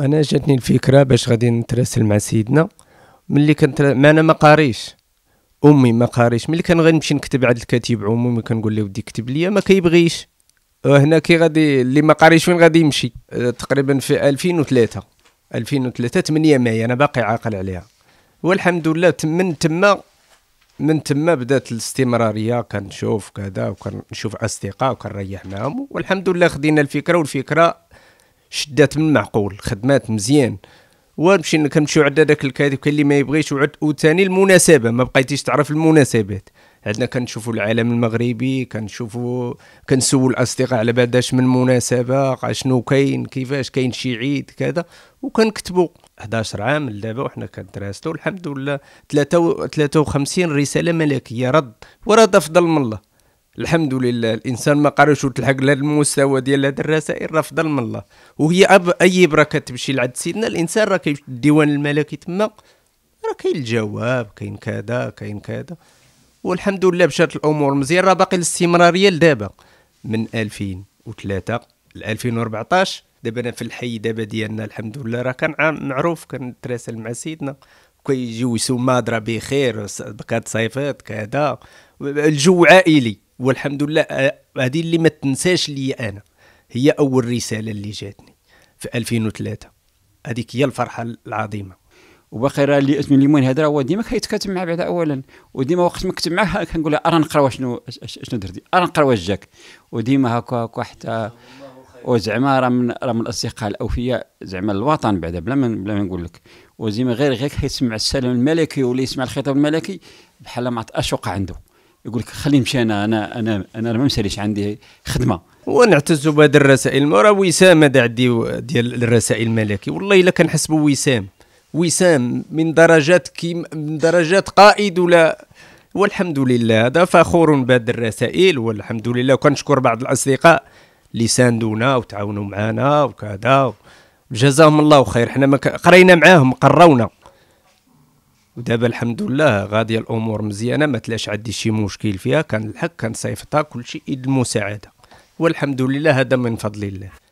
انا جاتني الفكره باش غادي نتراسل مع سيدنا ملي كنت ما انا ما قاريش امي ما قاريش ملي كان غنمشي نكتب عند الكاتب عمومي كنقول له ودي كتب ليا ما كيبغيش أه، هنا كي غادي اللي ما قاريش فين غادي يمشي أه، تقريبا في 2003 2003 8 ماي انا باقي عاقل عليها والحمد لله من تما من تما بدات الاستمراريه كنشوف كذا وكنشوف اصدقاء وكنريح معاهم والحمد لله خدينا الفكره والفكره شدات من المعقول خدمات مزيان ونمشي كنمشيو عند داك الكاتب كاين اللي ما يبغيش وعد وثاني المناسبه ما بقيتيش تعرف المناسبات عندنا كنشوفوا العالم المغربي كنشوفوا كنسولوا الاصدقاء على بعداش من مناسبه شنو كاين كيفاش كاين شي عيد كذا وكنكتبوا 11 عام لدابا وحنا كندراسلو الحمد لله 53 رساله ملكيه رد ورد افضل من الله الحمد لله الانسان ما قررش وتلحق لهذا المستوى ديال هذه الرسائل راه فضل من الله وهي أب اي بركه تمشي لعند سيدنا الانسان راه كيمشي الديوان الملكي تما راه كاين الجواب كاين كذا كاين كذا والحمد لله مشات الامور مزيان راه باقي الاستمراريه لدابا من 2003 ل 2014 دابا انا في الحي دابا ديالنا الحمد لله راه كان معروف كنتراسل مع سيدنا كيجيو يسوم مادرا بخير بكات صيفات كذا الجو عائلي والحمد لله هذه اللي ما تنساش لي انا هي اول رساله اللي جاتني في 2003 هذيك هي الفرحه العظيمه وباقي راه اللي اسمي ليمون هذا هو ديما كيتكاتب معاه بعدا اولا وديما وقت ما كتب معاه كنقول لها ارا نقرا شنو شنو درتي ارا نقرا واش جاك وديما هكا هكا حتى وزعما راه من راه من الاصدقاء الاوفياء زعما الوطن بعدا بلا ما بلا ما نقول لك وزعما غير غير كيسمع السلام الملكي ولا يسمع الخطاب الملكي بحال ما اشوق اش وقع عنده يقول لك خليني نمشي انا انا انا انا ما مساليش عندي خدمه ونعتز بهذه الرسائل ما راه وسام هذا عندي ديال الرسائل الملكي والله الا كنحسبوا وسام وسام من درجات كي من درجات قائد ولا والحمد لله هذا فخور بهذه الرسائل والحمد لله وكنشكر بعض الاصدقاء اللي ساندونا وتعاونوا معنا وكذا جزاهم الله خير حنا قرينا معاهم قرونا ودابا الحمد لله غاديه الامور مزيانه ما تلاش عندي شي مشكل فيها كنلحق كنصيفطها كلشي يد المساعده والحمد لله هذا من فضل الله